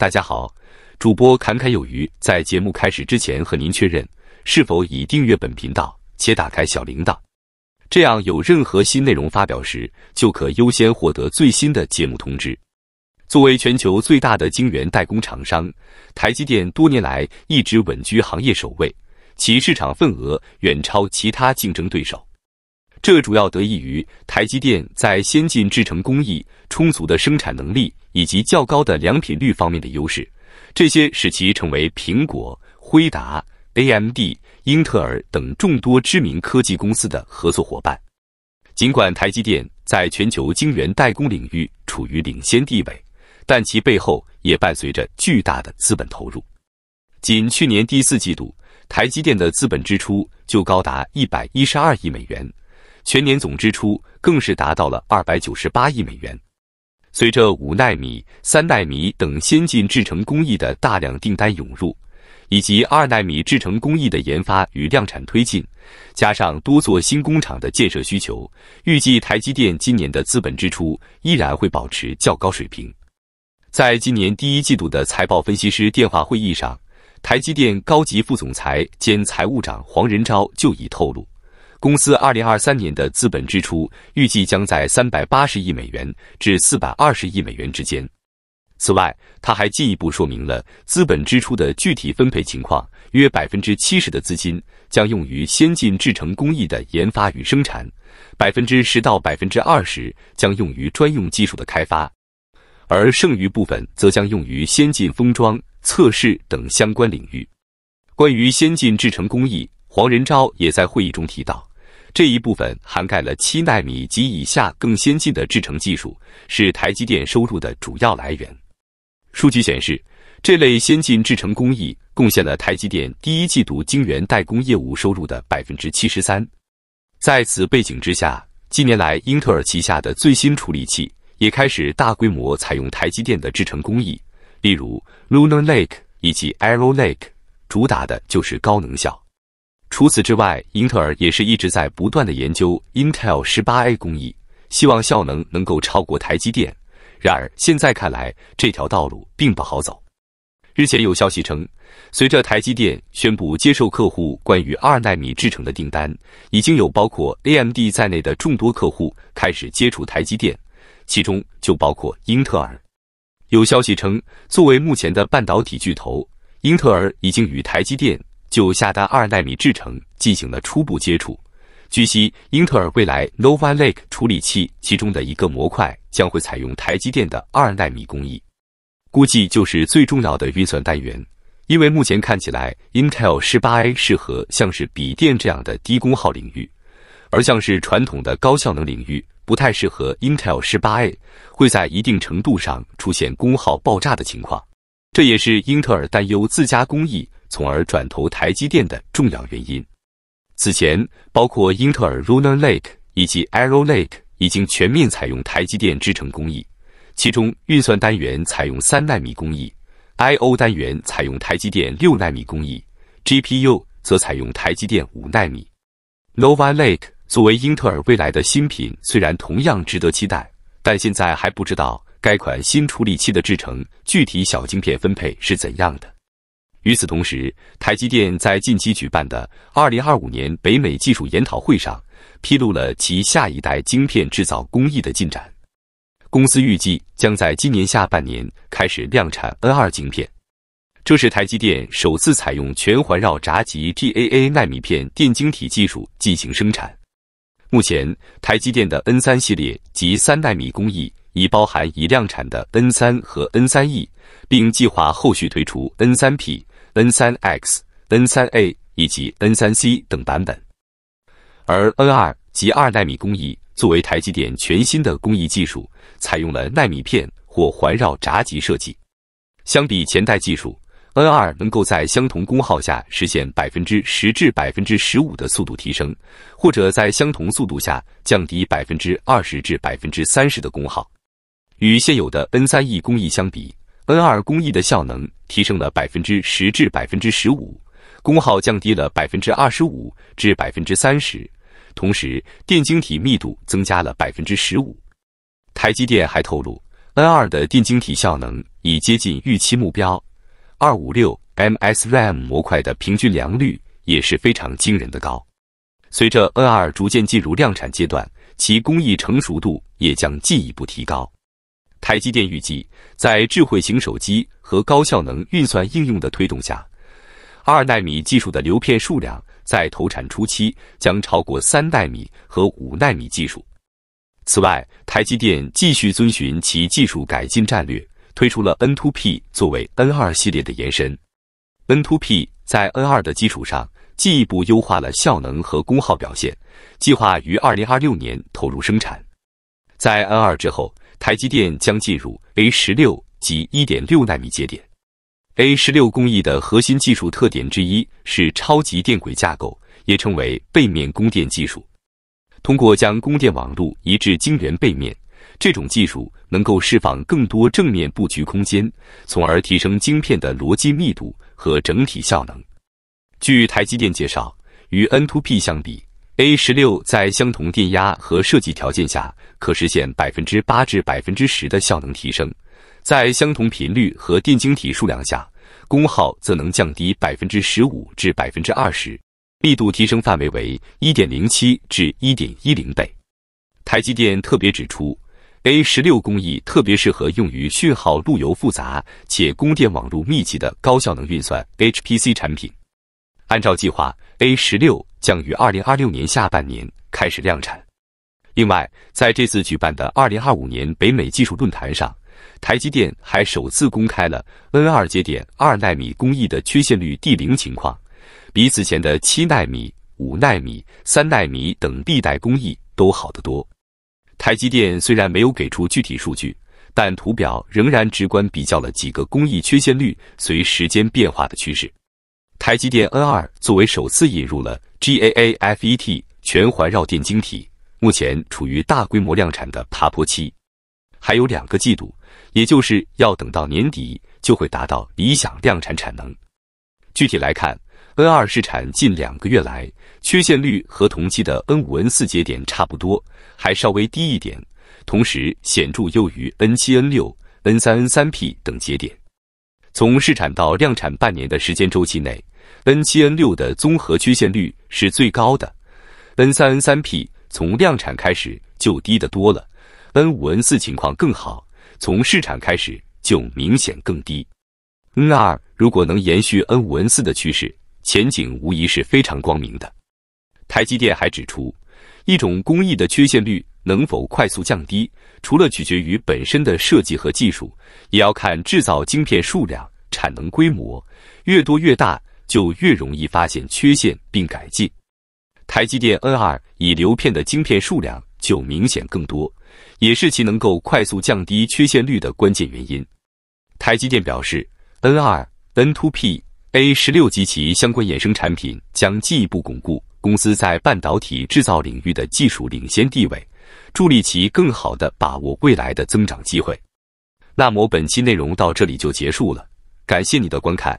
大家好，主播侃侃有余。在节目开始之前，和您确认是否已订阅本频道且打开小铃铛，这样有任何新内容发表时，就可优先获得最新的节目通知。作为全球最大的晶圆代工厂商，台积电多年来一直稳居行业首位，其市场份额远超其他竞争对手。这主要得益于台积电在先进制程工艺、充足的生产能力以及较高的良品率方面的优势，这些使其成为苹果、辉达、AMD、英特尔等众多知名科技公司的合作伙伴。尽管台积电在全球晶圆代工领域处于领先地位，但其背后也伴随着巨大的资本投入。仅去年第四季度，台积电的资本支出就高达一百一十二亿美元。全年总支出更是达到了二百九十八亿美元。随着五纳米、三纳米等先进制程工艺的大量订单涌入，以及二纳米制程工艺的研发与量产推进，加上多座新工厂的建设需求，预计台积电今年的资本支出依然会保持较高水平。在今年第一季度的财报分析师电话会议上，台积电高级副总裁兼财务长黄仁昭就已透露。公司二零二三年的资本支出预计将在三百八十亿美元至四百二十亿美元之间。此外，他还进一步说明了资本支出的具体分配情况：约百分之七十的资金将用于先进制程工艺的研发与生产，百分之十到百分之二十将用于专用技术的开发，而剩余部分则将用于先进封装、测试等相关领域。关于先进制程工艺，黄仁昭也在会议中提到。这一部分涵盖了七纳米及以下更先进的制程技术，是台积电收入的主要来源。数据显示，这类先进制程工艺贡献了台积电第一季度晶圆代工业务收入的百分之七十三。在此背景之下，近年来英特尔旗下的最新处理器也开始大规模采用台积电的制程工艺，例如 Lunar Lake 以及 Arrow Lake，主打的就是高能效。除此之外，英特尔也是一直在不断的研究 Intel 十八 A 工艺，希望效能能够超过台积电。然而现在看来，这条道路并不好走。日前有消息称，随着台积电宣布接受客户关于二纳米制程的订单，已经有包括 AMD 在内的众多客户开始接触台积电，其中就包括英特尔。有消息称，作为目前的半导体巨头，英特尔已经与台积电。就下单二纳米制程进行了初步接触。据悉，英特尔未来 Novalake 处理器其中的一个模块将会采用台积电的二纳米工艺，估计就是最重要的运算单元。因为目前看起来，Intel 十八 A 适合像是笔电这样的低功耗领域，而像是传统的高效能领域不太适合 Intel 十八 A，会在一定程度上出现功耗爆炸的情况。这也是英特尔担忧自家工艺。从而转投台积电的重要原因。此前，包括英特尔 r u v e r Lake 以及 Arrow Lake 已经全面采用台积电制程工艺，其中运算单元采用三纳米工艺，I/O 单元采用台积电六纳米工艺，GPU 则采用台积电五纳米。n o v a Lake 作为英特尔未来的新品，虽然同样值得期待，但现在还不知道该款新处理器的制程、具体小晶片分配是怎样的。与此同时，台积电在近期举办的二零二五年北美技术研讨会上，披露了其下一代晶片制造工艺的进展。公司预计将在今年下半年开始量产 N 二晶片，这是台积电首次采用全环绕闸极 GAA 纳米片电晶体技术进行生产。目前，台积电的 N 三系列及三纳米工艺已包含已量产的 N 三和 N 三 E，并计划后续推出 N 三 P。N3X、N3A 以及 N3C 等版本，而 N2 及二纳米工艺作为台积电全新的工艺技术，采用了纳米片或环绕闸极设计。相比前代技术，N2 能够在相同功耗下实现百分之十至百分之十五的速度提升，或者在相同速度下降低百分之二十至百分之三十的功耗。与现有的 N3E 工艺相比，N2 工艺的效能提升了百分之十至百分之十五，功耗降低了百分之二十五至百分之三十，同时电晶体密度增加了百分之十五。台积电还透露，N2 的电晶体效能已接近预期目标。二五六 MSRAM 模块的平均良率也是非常惊人的高。随着 N2 逐渐进入量产阶段，其工艺成熟度也将进一步提高。台积电预计，在智慧型手机和高效能运算应用的推动下，二纳米技术的流片数量在投产初期将超过三纳米和五纳米技术。此外，台积电继续遵循其技术改进战略，推出了 N2P 作为 N2 系列的延伸。N2P 在 N2 的基础上进一步优化了效能和功耗表现，计划于二零二六年投入生产。在 N2 之后。台积电将进入 A 十六及1.6纳米节点。A 十六工艺的核心技术特点之一是超级电轨架构，也称为背面供电技术。通过将供电网络移至晶圆背面，这种技术能够释放更多正面布局空间，从而提升晶片的逻辑密度和整体效能。据台积电介绍，与 N to P 相比，A 十六在相同电压和设计条件下，可实现百分之八至百分之十的效能提升；在相同频率和电晶体数量下，功耗则能降低百分之十五至百分之二十，密度提升范围为一点零七至一点一零倍。台积电特别指出，A 十六工艺特别适合用于讯号路由复杂且供电网络密集的高效能运算 （HPC） 产品。按照计划，A 十六将于二零二六年下半年开始量产。另外，在这次举办的二零二五年北美技术论坛上，台积电还首次公开了 N 二节点二纳米工艺的缺陷率 D 零情况，比此前的七纳米、五纳米、三纳米等历代工艺都好得多。台积电虽然没有给出具体数据，但图表仍然直观比较了几个工艺缺陷率随时间变化的趋势。台积电 N 二作为首次引入了 GAA FET 全环绕电晶体，目前处于大规模量产的爬坡期，还有两个季度，也就是要等到年底就会达到理想量产产能。具体来看，N 二试产近两个月来，缺陷率和同期的 N 五、N 四节点差不多，还稍微低一点，同时显著优于 N 七、N 六、N 三、N 三 P 等节点。从试产到量产半年的时间周期内。N 七 N 六的综合缺陷率是最高的，N 三 N 三 P 从量产开始就低得多了，N 五 N 四情况更好，从试产开始就明显更低。N 二如果能延续 N 五 N 四的趋势，前景无疑是非常光明的。台积电还指出，一种工艺的缺陷率能否快速降低，除了取决于本身的设计和技术，也要看制造晶片数量、产能规模，越多越大。就越容易发现缺陷并改进。台积电 N 二以流片的晶片数量就明显更多，也是其能够快速降低缺陷率的关键原因。台积电表示，N 二、N two P、A 十六及其相关衍生产品将进一步巩固公司在半导体制造领域的技术领先地位，助力其更好地把握未来的增长机会。那么本期内容到这里就结束了，感谢你的观看。